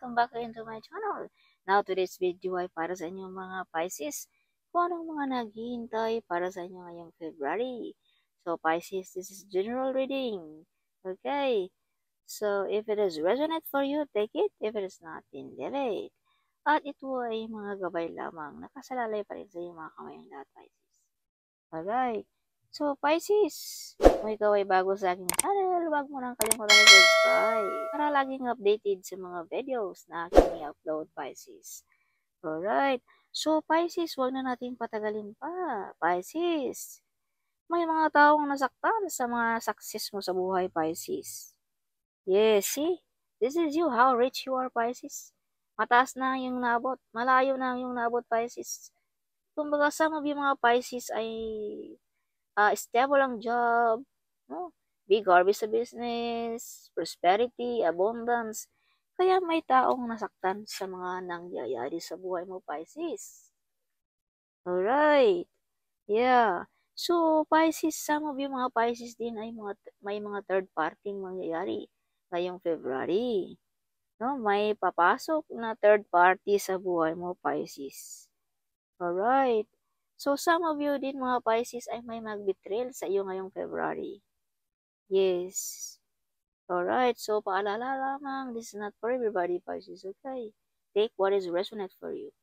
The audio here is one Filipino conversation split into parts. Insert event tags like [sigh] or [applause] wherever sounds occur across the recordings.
welcome back into my channel. Now, today's video ay para sa inyong mga Pisces. Kung anong mga naghihintay para sa inyo ngayong February. So, Pisces, this is general reading. Okay? So, if it is resonate for you, take it. If it is not, then leave At ito ay mga gabay lamang. Nakasalalay pa rin sa inyong mga kamay ang lahat, Pisces. Alright. So, Pisces, kung ikaw ay bago sa aking channel, huwag mo nang kalimutan subscribe para laging updated sa mga videos na aking i-upload Pisces. Alright, so Pisces, huwag na natin patagalin pa. Pisces, may mga taong nasaktan sa mga success mo sa buhay Pisces. Yes, see? This is you, how rich you are Pisces. Mataas na yung nabot, malayo na yung nabot Pisces. Kumbaga some of yung mga Pisces ay uh, stable ang job, no? Be garbage sa business, prosperity, abundance. Kaya may taong nasaktan sa mga nangyayari sa buhay mo, Pisces. Alright. Yeah. So, Pisces, some of you mga Pisces din ay mga, may mga third party mangyayari ngayong February. No, may papasok na third party sa buhay mo, Pisces. Alright. So, some of you din mga Pisces ay may mag-betrayal sa iyo ngayong February. Yes. Alright, so paalala lamang, this is not for everybody, Pisces, okay? Take what is resonant for you.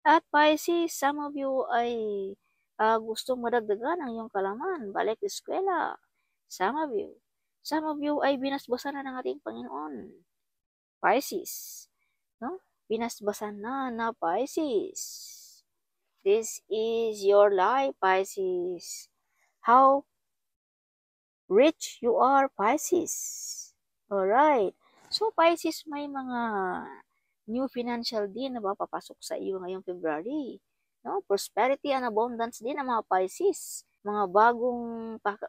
At Pisces, some of you ay uh, gustong madagdagan ang iyong kalaman, balik eskwela. Some of you. Some of you ay binasbasan na ng ating Panginoon. Pisces. No? Binasbasan na na Pisces. This is your life, Pisces. How rich you are, Pisces. Alright. So, Pisces, may mga new financial din na papasok sa iyo ngayong February. No? Prosperity and abundance din ang mga Pisces. Mga bagong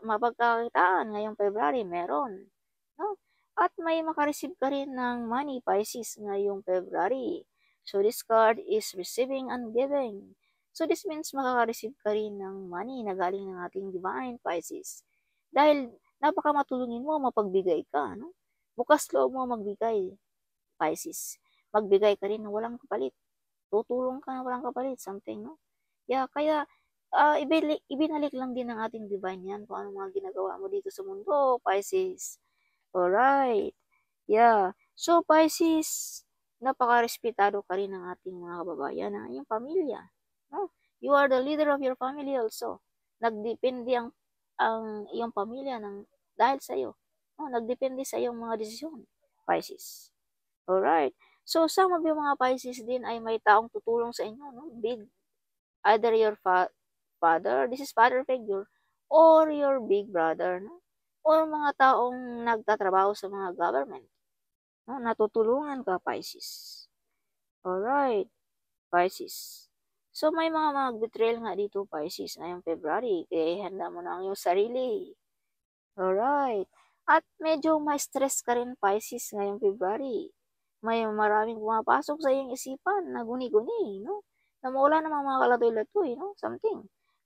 mapagkakitaan ngayong February, meron. No? At may makareceive ka rin ng money, Pisces, ngayong February. So, this card is receiving and giving. So, this means makaka-receive ka rin ng money na galing ng ating divine Pisces. Dahil napaka matulungin mo, mapagbigay ka. No? Bukas loob mo magbigay. Pisces, magbigay ka rin na walang kapalit. Tutulong ka na walang kapalit, something. No? Yeah, kaya uh, ibinalik lang din ng ating divine yan kung ano mga ginagawa mo dito sa mundo, Pisces. Alright. Yeah. So, Pisces, napaka-respetado ka rin ng ating mga kababayan, ah, ng iyong pamilya. No? You are the leader of your family also. Nagdepende ang ang iyong pamilya ng dahil sa iyo. No, nagdepende sa iyong mga desisyon, Pisces. All right. So, some of yung mga Pisces din ay may taong tutulong sa inyo, no? Big, either your fa father, this is father figure, or your big brother, no? Or mga taong nagtatrabaho sa mga government. No? Natutulungan ka, Pisces. All right. Pisces. So, may mga mag-betrayal nga dito, Pisces, eh, ngayong February. Kaya handa mo na ang iyong sarili. Alright. At medyo may stress ka rin, Pisces, eh, ngayong February. May maraming pumapasok sa iyong isipan na guni-guni, no? Na mawala ng mga kalatoy-latoy, eh, no? Something.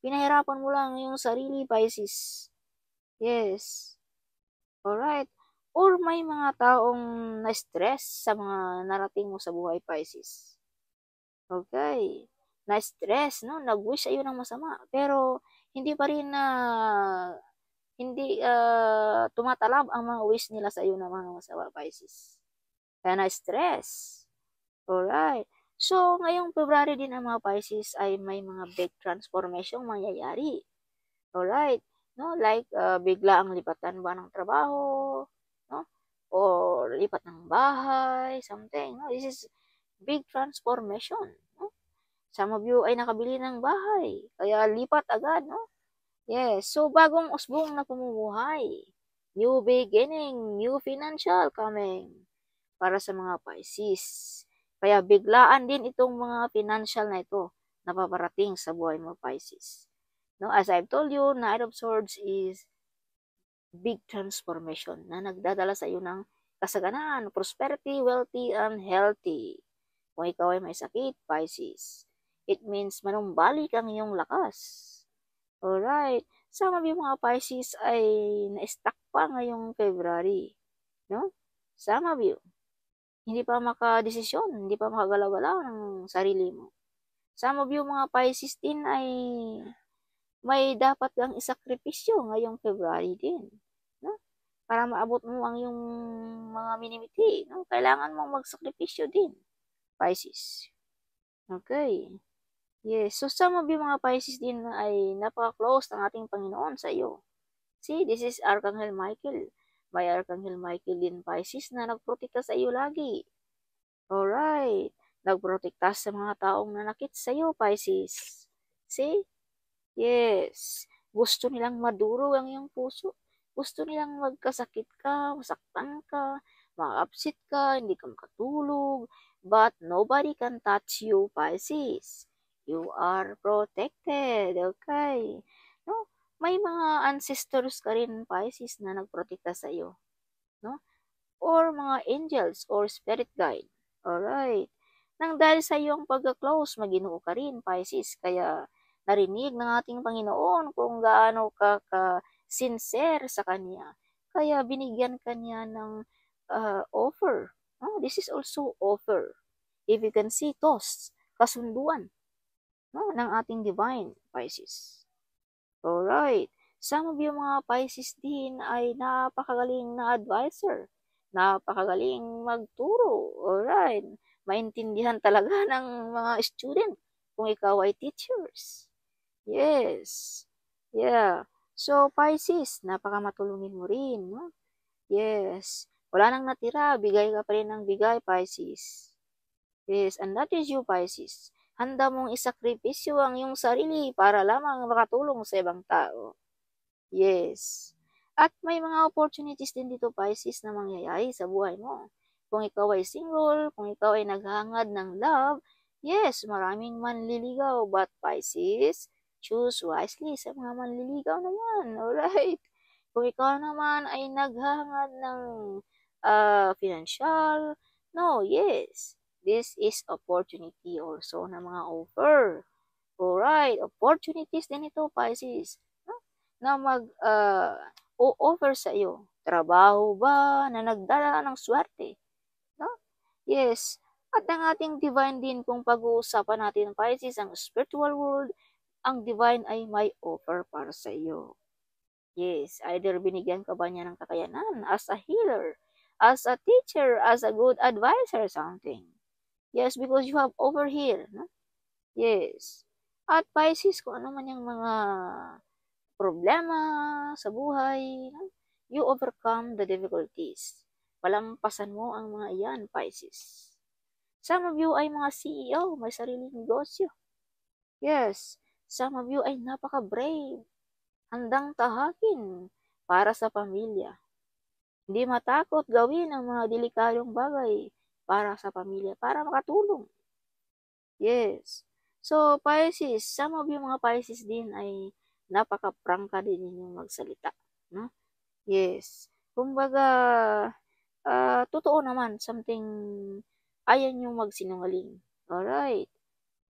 Pinahirapan mo lang iyong sarili, Pisces. Yes. Alright. Or may mga taong na-stress sa mga narating mo sa buhay, Pisces. Okay na-stress, no? Nag-wish sa'yo ng masama. Pero, hindi pa rin na, uh, hindi uh, tumatalab ang mga wish nila sa iyo ng mga masama, Pisces. Kaya na-stress. Alright. So, ngayong February din ang mga Pisces ay may mga big transformation mangyayari. Alright. No, like uh, bigla ang lipatan ba ng trabaho, no? Or lipat ng bahay, something, no? This is big transformation. Some of you ay nakabili ng bahay. Kaya lipat agad, no? Yes. So, bagong usbong na pamumuhay. New beginning, new financial coming para sa mga Pisces. Kaya biglaan din itong mga financial na ito na paparating sa buhay mo, Pisces. No, as I've told you, Knight of Swords is big transformation na nagdadala sa iyo ng kasaganaan, prosperity, wealthy, and healthy. Kung ikaw ay may sakit, Pisces. It means manumbalik ang iyong lakas. Alright. Sa mga mga Pisces ay na-stuck pa ngayong February. No? Some of you. Hindi pa makadesisyon, hindi pa makagalaw-galaw ng sarili mo. Some of you mga Pisces din ay may dapat lang isakripisyo ngayong February din. No? Para maabot mo ang iyong mga minimiti. No? Kailangan mong magsakripisyo din. Pisces. Okay. Yes, so some of you mga Pisces din ay napaka-close ng ating Panginoon sa iyo. See, this is Archangel Michael. May Archangel Michael din Pisces na nagprotekta sa iyo lagi. Alright, nagprotekta sa mga taong nanakit sa iyo Pisces. See? Yes, gusto nilang maduro ang iyong puso. Gusto nilang magkasakit ka, masaktan ka, ma-upset ka, hindi ka makatulog. But nobody can touch you, Pisces you are protected. Okay. No? May mga ancestors ka rin, Pisces, na nagprotekta sa iyo. No? Or mga angels or spirit guide. Alright. Nang dahil sa iyong pagka-close, maginoo ka rin, Pisces. Kaya narinig ng ating Panginoon kung gaano ka ka-sincere sa Kanya. Kaya binigyan Kanya ng uh, offer. No? This is also offer. If you can see, toss, kasunduan no, ng ating divine Pisces. Alright, some of you mga Pisces din ay napakagaling na advisor, napakagaling magturo, alright, maintindihan talaga [laughs] ng mga student kung ikaw ay teachers. Yes, yeah. So, Pisces, napakamatulungin mo rin, no? Yes. Wala nang natira, bigay ka pa rin ng bigay, Pisces. Yes, and that is you, Pisces. Handa mong isakripisyo ang iyong sarili para lamang makatulong sa ibang tao. Yes. At may mga opportunities din dito, Pisces, na mangyayari sa buhay mo. Kung ikaw ay single, kung ikaw ay naghangad ng love, yes, maraming manliligaw. But Pisces, choose wisely sa mga manliligaw na yan. [laughs] Alright? Kung ikaw naman ay naghangad ng uh, financial, no, yes This is opportunity also na mga offer. Alright, opportunities din ito, Pisces. Na mag-offer ah, uh, sa iyo. Trabaho ba na nagdala ng swerte? No? Yes. At ang ating divine din, kung pag-uusapan natin, Pisces, ang spiritual world, ang divine ay may offer para sa iyo. Yes, either binigyan ka ba niya ng kakayanan as a healer, as a teacher, as a good advisor, something. Yes, because you have over here. No? Yes. At Pisces, kung ano man yung mga problema sa buhay, no? you overcome the difficulties. Palampasan mo ang mga iyan, Pisces. Some of you ay mga CEO, may sariling negosyo. Yes, some of you ay napaka-brave. Handang tahakin para sa pamilya. Hindi matakot gawin ang mga delikadong bagay para sa pamilya, para makatulong. Yes. So, Pisces, some of you mga Pisces din ay napaka-prangka din ninyong magsalita. No? Yes. Kumbaga, uh, totoo naman, something, ayan yung magsinungaling. Alright.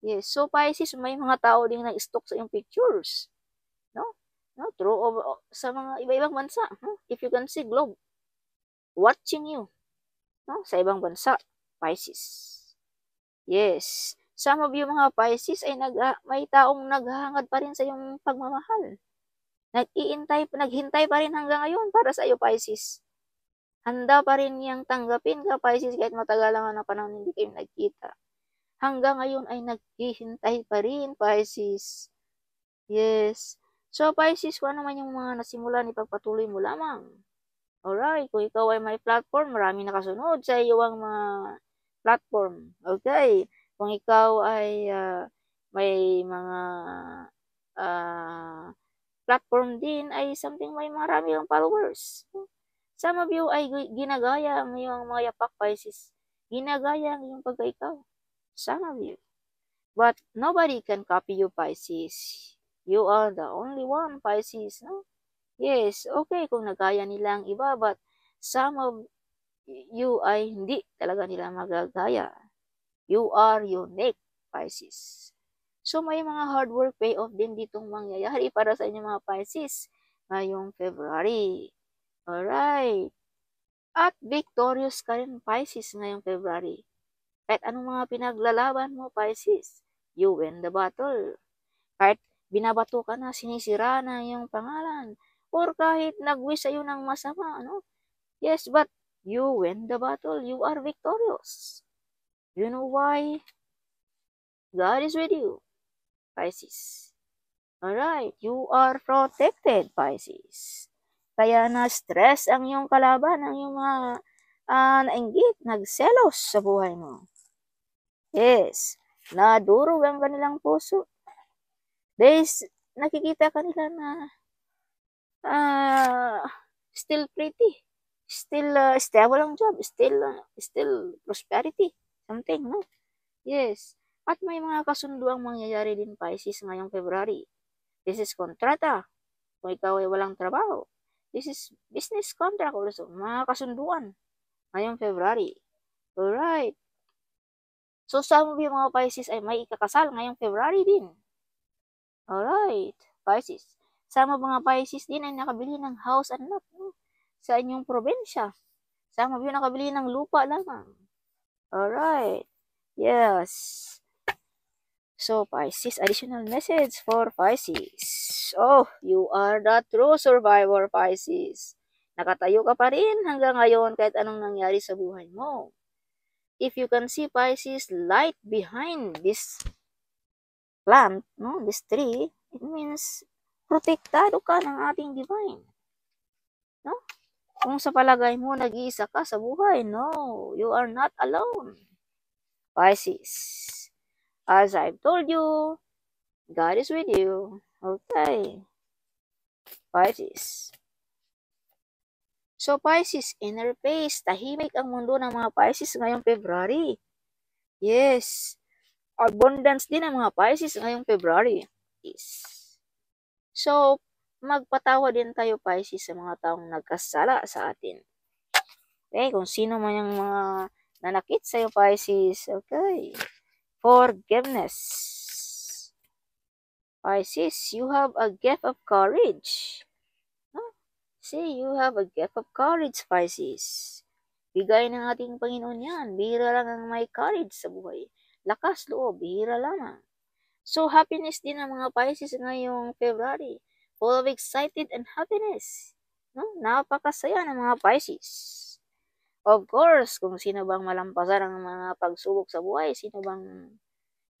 Yes. So, Pisces, may mga tao din nag stock sa iyong pictures. No? No? True. O, sa mga iba-ibang bansa. Huh? Hmm? If you can see, globe. Watching you no? sa ibang bansa, Pisces. Yes, some of you mga Pisces ay nag, ah, may taong naghahangad pa rin sa iyong pagmamahal. Nag-iintay, naghintay pa rin hanggang ngayon para sa iyo Pisces. Handa pa rin niyang tanggapin ka Pisces kahit matagal nga ng panahon hindi kayo nagkita. Hanggang ngayon ay naghihintay pa rin Pisces. Yes. So Pisces, kung ano man yung mga nasimula, ipagpatuloy mo lamang. Alright, kung ikaw ay may platform, marami nakasunod sa iyong mga platform. Okay, kung ikaw ay uh, may mga uh, platform din ay something may marami ang followers. Some of you ay ginagaya ang iyong mga yapak Pisces. Ginagaya ang iyong pagka-ikaw. Some of you. But nobody can copy you Pisces. You are the only one Pisces, no? Yes, okay kung nagaya nila ang iba but some of you ay hindi talaga nila magagaya. You are unique, Pisces. So may mga hard work payoff din ditong mangyayari para sa inyo mga Pisces ngayong February. Alright. At victorious ka rin Pisces ngayong February. Kahit anong mga pinaglalaban mo Pisces, you win the battle. Kahit binabato ka na, sinisira na yung pangalan, or kahit nagwish sa'yo ng masama, ano? Yes, but you win the battle. You are victorious. You know why? God is with you, Pisces. Alright, you are protected, Pisces. Kaya na-stress ang iyong kalaban, ang iyong mga uh, nainggit, nagselos sa buhay mo. Yes, nadurog ang kanilang puso. They, nakikita kanila na uh, still pretty, still uh, stable ang job, still uh, still prosperity, something, no? Yes. At may mga kasundo ang mangyayari din Pisces ngayong February. This is kontrata. Kung ikaw ay walang trabaho. This is business contract also. Mga kasunduan ngayong February. Alright. So, some of you mga Pisces ay may ikakasal ngayong February din. Alright, Pisces. Sama mga Pisces din ay nakabili ng house and lot no? sa inyong probinsya. Sama view nakabili ng lupa lamang. Alright. Yes. So, Pisces, additional message for Pisces. Oh, you are the true survivor, Pisces. Nakatayo ka pa rin hanggang ngayon kahit anong nangyari sa buhay mo. If you can see Pisces light behind this plant, no, this tree, it means protektado ka ng ating divine. No? Kung sa palagay mo nag-iisa ka sa buhay, no, you are not alone. Pisces, as I've told you, God is with you. Okay. Pisces. So, Pisces, inner peace. Tahimik ang mundo ng mga Pisces ngayong February. Yes. Abundance din ang mga Pisces ngayong February. Peace. So, magpatawa din tayo Pisces sa mga taong nagkasala sa atin. Okay, kung sino man yung mga nanakit sa'yo Pisces, okay. Forgiveness. Pisces, you have a gift of courage. See, you have a gift of courage, Pisces. Bigay ng ating Panginoon yan. Bihira lang ang may courage sa buhay. Lakas loob, bihira lamang. So, happiness din ang mga Pisces ngayong February. Full of excited and happiness. No? Napakasaya ng mga Pisces. Of course, kung sino bang malampasan ang mga pagsubok sa buhay, sino bang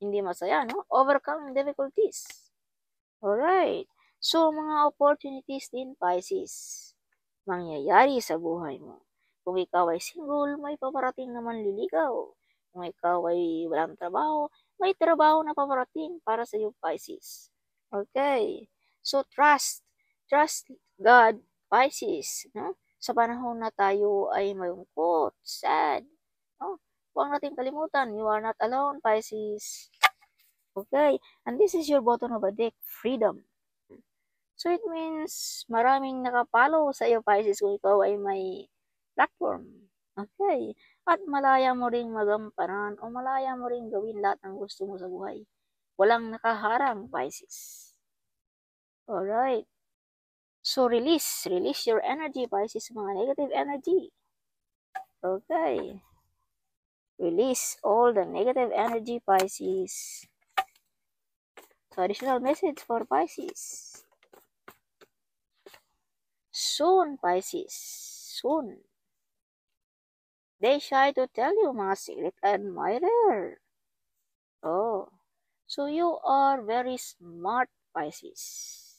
hindi masaya, no? Overcoming difficulties. Alright. So, mga opportunities din, Pisces, mangyayari sa buhay mo. Kung ikaw ay single, may paparating naman liligaw. Kung ikaw ay walang trabaho, may trabaho na paparating para sa iyo, Pisces. Okay. So, trust. Trust God, Pisces. No? Sa panahon na tayo ay malungkot, sad. No? Huwag natin kalimutan, you are not alone, Pisces. Okay. And this is your bottom of a deck, freedom. So it means maraming nakapalo sa iyo Pisces kung ikaw ay may platform. Okay at malaya mo ring magampanan o malaya mo ring gawin lahat ng gusto mo sa buhay. Walang nakaharang, Pisces. Alright. So, release. Release your energy, Pisces, mga negative energy. Okay. Release all the negative energy, Pisces. So, message for Pisces. Soon, Pisces. Soon. They shy to tell you my secret admirer. Oh, so you are very smart, Pisces.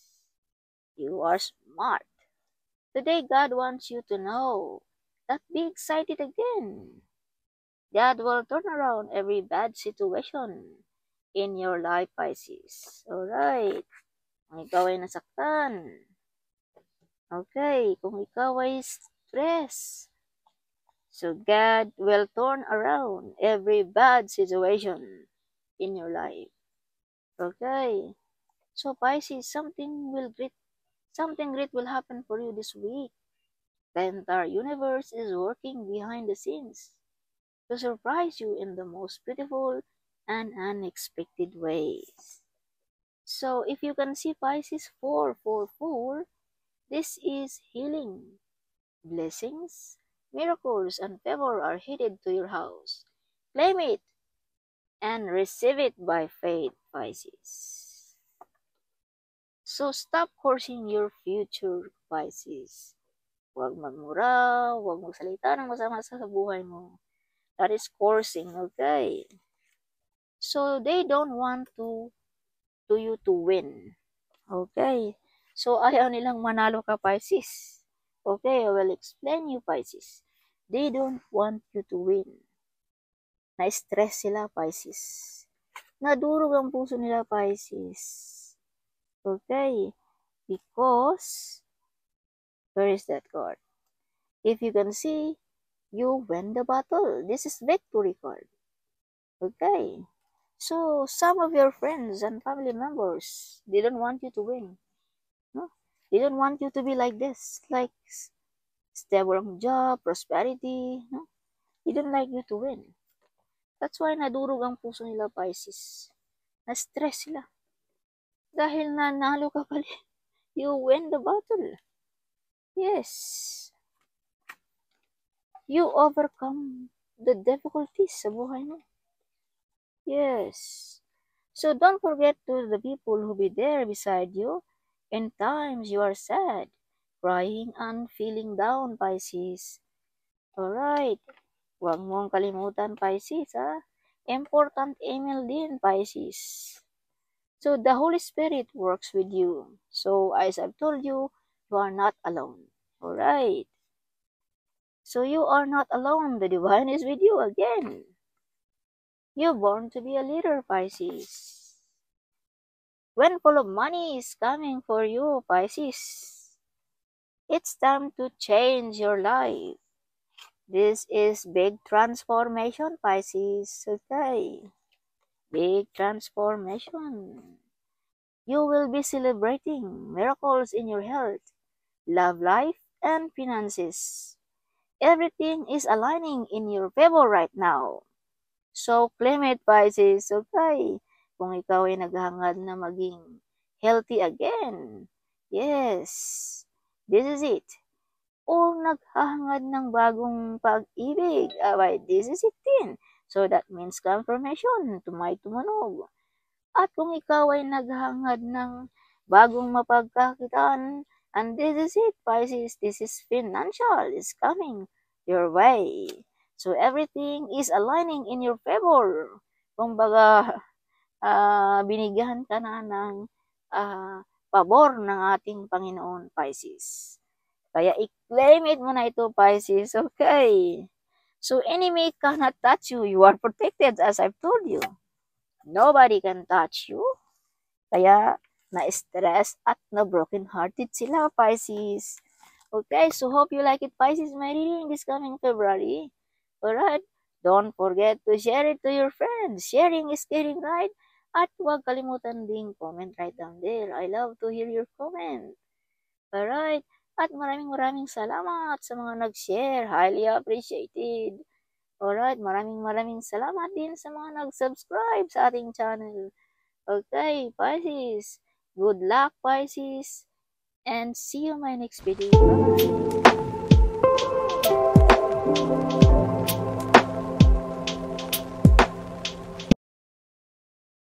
You are smart. Today God wants you to know that be excited again. God will turn around every bad situation in your life, Pisces. Alright. Kung ikaw ay nasaktan. Okay. Kung ikaw ay stress. So God will turn around every bad situation in your life. Okay. So Pisces, something will great something great will happen for you this week. The entire universe is working behind the scenes to surprise you in the most beautiful and unexpected ways. So if you can see Pisces 444, this is healing, blessings, miracles and favor are headed to your house. Claim it and receive it by faith, Pisces. So stop cursing your future, Pisces. Huwag magmura, huwag magsalita ng masama sa buhay mo. That is cursing, okay? So they don't want to do you to win. Okay? So ayaw nilang manalo ka, Pisces. Okay, I will explain you, Pisces. They don't want you to win. Na-stress sila, Pisces. Nadurog ang puso nila, Pisces. Okay? Because, where is that card? If you can see, you win the battle. This is victory card. Okay? So, some of your friends and family members, they don't want you to win. No? They don't want you to be like this. Like, stable job, prosperity. No? He don't like you to win. That's why nadurog ang puso nila, Pisces. Na-stress sila. Dahil nanalo ka pala. [laughs] You win the battle. Yes. You overcome the difficulties sa buhay mo. Yes. So don't forget to the people who be there beside you in times you are sad. crying and feeling down, Pisces. Alright. Huwag mong kalimutan, Pisces, ha? Important email din, Pisces. So, the Holy Spirit works with you. So, as I've told you, you are not alone. Alright. So, you are not alone. The Divine is with you again. You're born to be a leader, Pisces. When full of money is coming for you, Pisces. It's time to change your life. This is big transformation, Pisces. Okay. Big transformation. You will be celebrating miracles in your health, love life, and finances. Everything is aligning in your favor right now. So, claim it, Pisces. Okay. Kung ikaw ay naghangad na maging healthy again. Yes. This is it. O naghahangad ng bagong pag-ibig. Abay, this is it din. So that means confirmation, tumay tumunog. At kung ikaw ay naghahangad ng bagong mapagkakitaan, and this is it, Pisces, this is financial, is coming your way. So everything is aligning in your favor. Kumbaga, uh, [laughs] ah, binigyan ka na ng uh, pabor ng ating Panginoon Pisces. Kaya i-claim it mo na ito Pisces, okay? So enemy cannot touch you. You are protected as I've told you. Nobody can touch you. Kaya na-stress at na-broken-hearted sila Pisces. Okay, so hope you like it Pisces, my reading this coming February. Alright, don't forget to share it to your friends. Sharing is caring, right? At huwag kalimutan ding comment right down there. I love to hear your comment. Alright. At maraming maraming salamat sa mga nag-share. Highly appreciated. Alright, maraming maraming salamat din sa mga nag-subscribe sa ating channel. Okay, Pisces. Good luck, Pisces. And see you in my next video. Bye!